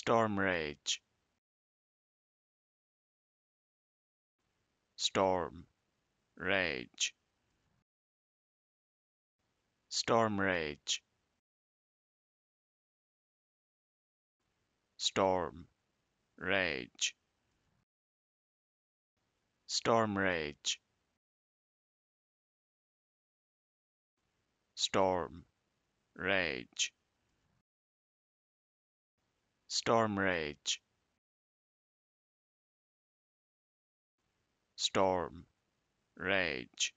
Storm Rage Storm Rage Storm Rage Storm Rage Storm Rage Storm Rage Storm Rage Storm Rage